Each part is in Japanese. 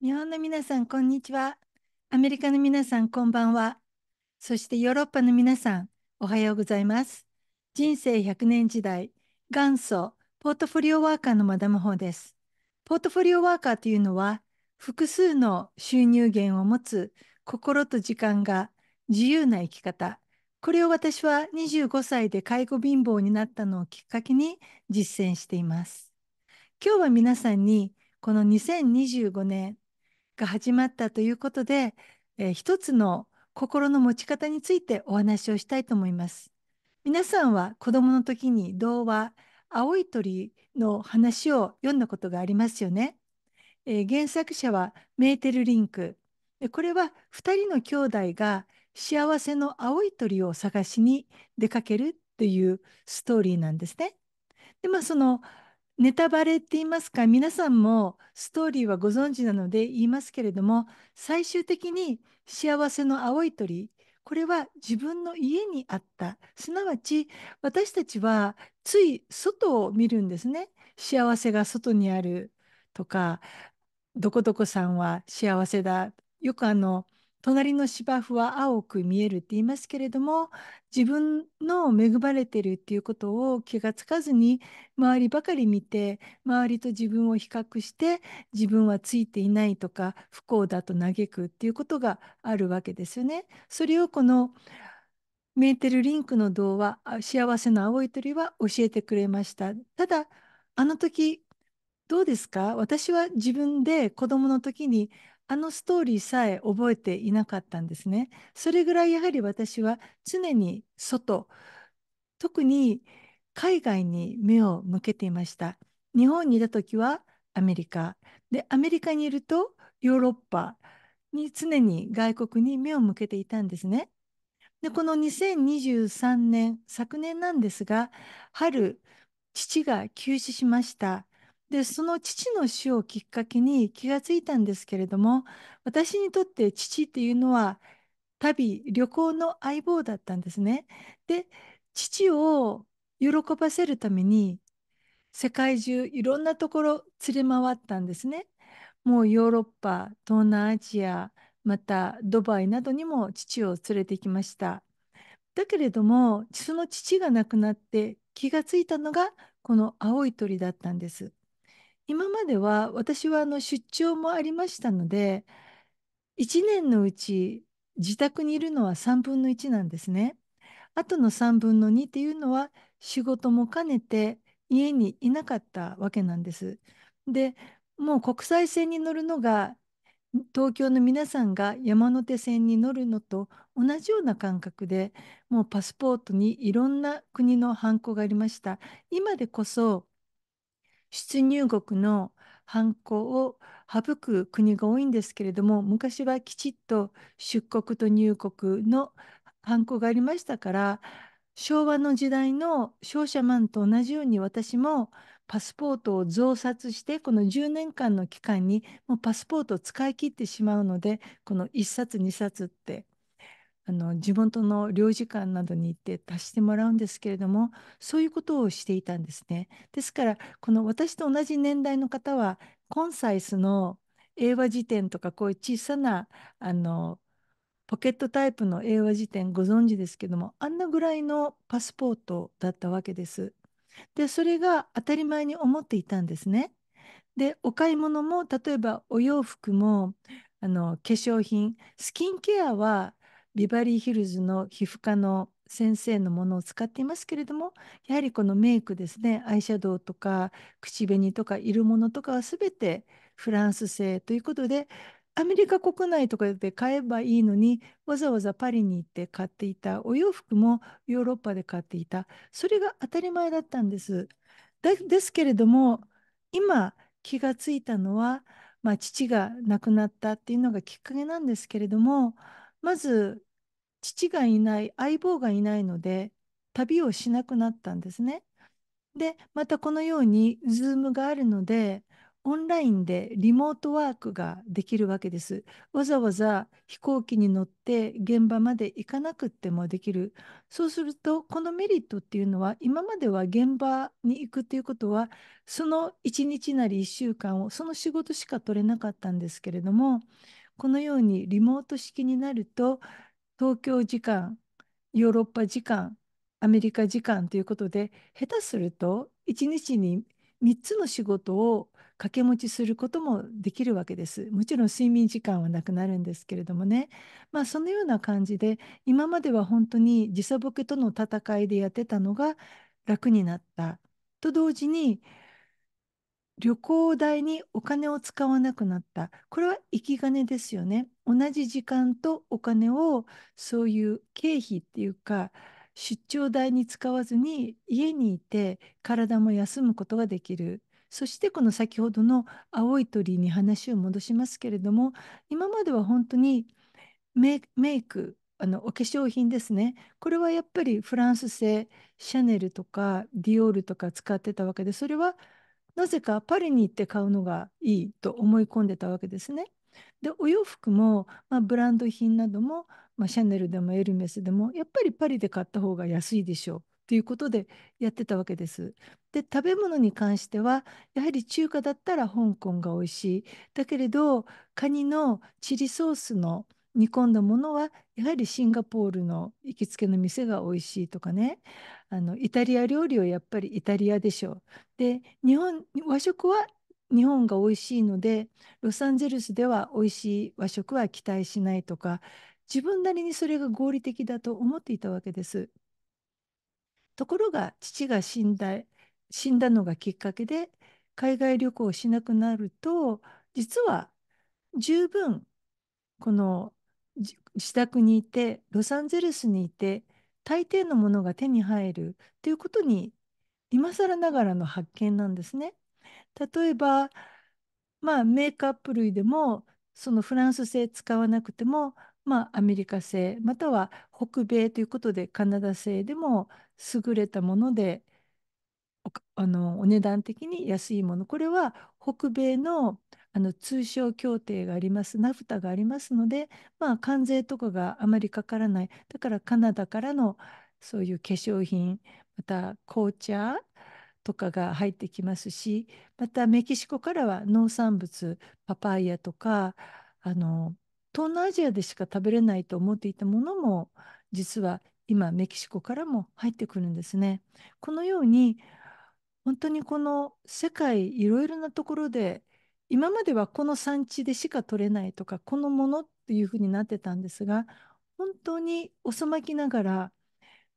日本の皆さん、こんにちは。アメリカの皆さん、こんばんは。そしてヨーロッパの皆さん、おはようございます。人生100年時代、元祖ポートフォリオワーカーのマダム法です。ポートフォリオワーカーというのは、複数の収入源を持つ心と時間が自由な生き方。これを私は25歳で介護貧乏になったのをきっかけに実践しています。今日は皆さんにこの2025年が始まったということで、えー、一つの心の持ち方についてお話をしたいと思います。皆さんは子供の時に童話「青い鳥」の話を読んだことがありますよね。えー、原作者はメーテル・リンク。これは2人の兄弟が幸せの青い鳥を探しに出かけるというストーリーなんですね。でまあそのネタバレって言いますか、皆さんもストーリーはご存知なので言いますけれども、最終的に幸せの青い鳥、これは自分の家にあった。すなわち、私たちはつい外を見るんですね。幸せが外にあるとか、どこどこさんは幸せだ。よくあの、隣の芝生は青く見えるって言いますけれども自分の恵まれてるっていうことを気がつかずに周りばかり見て周りと自分を比較して自分はついていないとか不幸だと嘆くっていうことがあるわけですよね。それをこのメーテル・リンクの童話「幸せの青い鳥」は教えてくれました。ただあの時どうですか私は自分で子供の時にあのストーリーさえ覚えていなかったんですね。それぐらいやはり私は常に外、特に海外に目を向けていました。日本にいた時はアメリカ。で、アメリカにいるとヨーロッパに常に外国に目を向けていたんですね。で、この2023年、昨年なんですが、春、父が急死しました。でその父の死をきっかけに気がついたんですけれども私にとって父っていうのは旅旅行の相棒だったんですね。で父を喜ばせるために世界中いろんなところ連れ回ったんですね。もうヨーロッパ東南アジアまたドバイなどにも父を連れてきました。だけれどもその父が亡くなって気がついたのがこの青い鳥だったんです。今までは私はあの出張もありましたので、1年のうち自宅にいるのは3分の1なんですね。あとの3分の2っていうのは仕事も兼ねて家にいなかったわけなんです。で、もう国際線に乗るのが東京の皆さんが山手線に乗るのと同じような感覚でもうパスポートにいろんな国のハンコがありました。今でこそ出入国の犯行を省く国が多いんですけれども昔はきちっと出国と入国の犯行がありましたから昭和の時代の商社マンと同じように私もパスポートを増刷してこの10年間の期間にもうパスポートを使い切ってしまうのでこの1冊2冊ってあの地元の領事館などに行って足してもらうんですけれどもそういうことをしていたんですね。ですからこの私と同じ年代の方はコンサイスの英和辞典とかこういう小さなあのポケットタイプの英和辞典ご存知ですけどもあんなぐらいのパスポートだったわけです。でそれが当たり前に思っていたんですね。でお買い物も例えばお洋服もあの化粧品スキンケアはビバリーヒルズの皮膚科の先生のものを使っていますけれどもやはりこのメイクですねアイシャドウとか口紅とかいるものとかは全てフランス製ということでアメリカ国内とかで買えばいいのにわざわざパリに行って買っていたお洋服もヨーロッパで買っていたそれが当たり前だったんです。ですけれども今気がついたのは、まあ、父が亡くなったっていうのがきっかけなんですけれどもまず父がいない相棒がいないので旅をしなくなったんですね。でまたこのようにズームがあるのでオンラインでリモートワークができるわけです。わざわざ飛行機に乗って現場まで行かなくってもできる。そうするとこのメリットっていうのは今までは現場に行くっていうことはその1日なり1週間をその仕事しか取れなかったんですけれどもこのようにリモート式になると東京時間、ヨーロッパ時間、アメリカ時間ということで、下手すると1日に3つの仕事を掛け持ちすることもできるわけです。もちろん睡眠時間はなくなるんですけれどもね。まあそのような感じで今までは本当に時差ボケとの戦いでやってたのが楽になったと同時に旅行代にお金を使わなくなった。これは生き金ですよね。同じ時間とお金をそういう経費っていうか出張代に使わずに家にいて体も休むことができるそしてこの先ほどの青い鳥に話を戻しますけれども今までは本当にメイクあのお化粧品ですねこれはやっぱりフランス製シャネルとかディオールとか使ってたわけでそれはなぜかパリに行って買うのがいいと思い込んでたわけですね。でお洋服も、まあ、ブランド品なども、まあ、シャネルでもエルメスでもやっぱりパリで買った方が安いでしょうということでやってたわけです。で食べ物に関してはやはり中華だったら香港が美味しいだけれどカニのチリソースの煮込んだものはやはりシンガポールの行きつけの店が美味しいとかねあのイタリア料理はやっぱりイタリアでしょうで日本和食は日本が美味しいのでロサンゼルスでは美味しい和食は期待しないとか自分なりにそれが合理的だと思っていたわけです。ところが父が死んだ死んだのがきっかけで海外旅行をしなくなると実は十分この自宅にいてロサンゼルスにいて大抵のものが手に入るということに今更ながらの発見なんですね。例えば、まあ、メーカップ類でもそのフランス製使わなくても、まあ、アメリカ製または北米ということでカナダ製でも優れたものであのお値段的に安いものこれは北米のあの通商協定がありますナフタがありますので、まあ、関税とかがあまりかからないだからカナダからのそういう化粧品また紅茶とかが入ってきますしまたメキシコからは農産物パパイヤとかあの東南アジアでしか食べれないと思っていたものも実は今メキシコからも入ってくるんですね。このように本当にこの世界いろいろなところで今まではこの産地でしか取れないとかこのものっていうふうになってたんですが本当に遅まきながら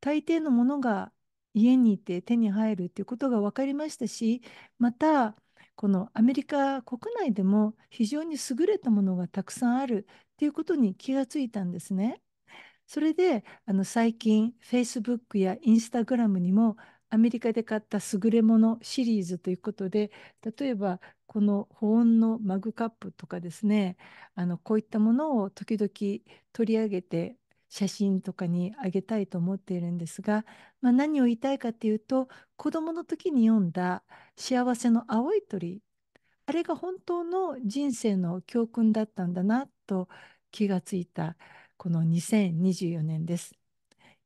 大抵のものが家にいて手に入るっていうことが分かりましたしまたこのアメリカ国内でも非常に優れたものがたくさんあるっていうことに気がついたんですね。それであの最近 Facebook や Instagram にもアメリカで買った優れものシリーズということで例えばこの保温のマグカップとかですねあのこういったものを時々取り上げて写真とかにあげたいと思っているんですが、まあ、何を言いたいかっていうと子供の時に読んだ「幸せの青い鳥」あれが本当の人生の教訓だったんだなと気がついたこの2024年です。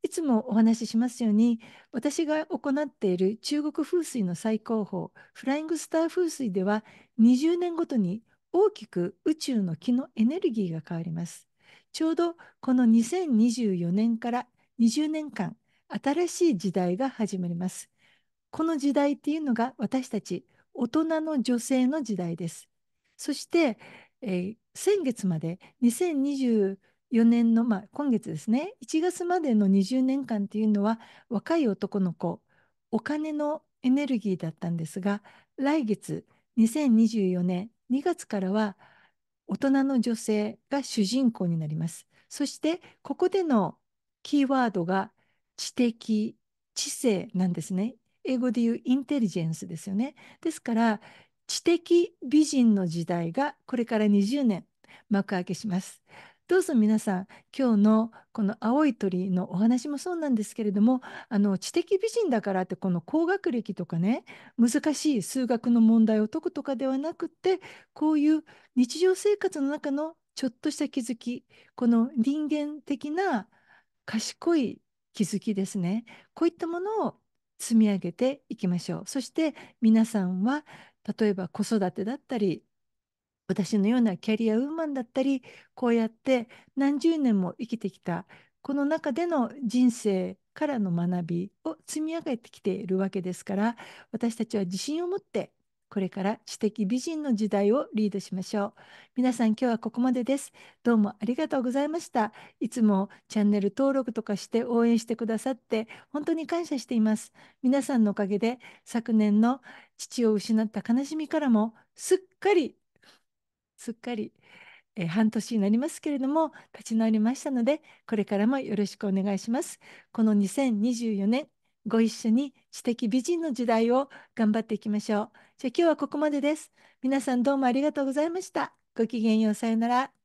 いつもお話ししますように私が行っている中国風水の最高峰フライングスター風水では20年ごとに大きく宇宙の気のエネルギーが変わります。ちょうどこの2024年から20年間、新しい時代が始まります。この時代っていうのが私たち大人の女性の時代です。そして、えー、先月まで2024年の、まあ、今月ですね1月までの20年間っていうのは若い男の子お金のエネルギーだったんですが来月2024年2月からは大人の女性が主人公になります。そしてここでのキーワードが知的、知性なんですね。英語で言うインテリジェンスですよね。ですから知的美人の時代がこれから20年幕開けします。どうぞ皆さん今日のこの青い鳥のお話もそうなんですけれどもあの知的美人だからってこの高学歴とかね難しい数学の問題を解くとかではなくってこういう日常生活の中のちょっとした気づきこの人間的な賢い気づきですねこういったものを積み上げていきましょうそして皆さんは例えば子育てだったり私のようなキャリアウーマンだったりこうやって何十年も生きてきたこの中での人生からの学びを積み上げてきているわけですから私たちは自信を持ってこれから知的美人の時代をリードしましょう皆さん今日はここまでですどうもありがとうございましたいつもチャンネル登録とかして応援してくださって本当に感謝しています皆さんのおかげで昨年の父を失った悲しみからもすっかりすっかり、えー、半年になりますけれども立ち直りましたのでこれからもよろしくお願いします。この2024年ご一緒に知的美人の時代を頑張っていきましょう。じゃ今日はここまでです。皆さんどうもありがとうございました。ごきげんようさようなら。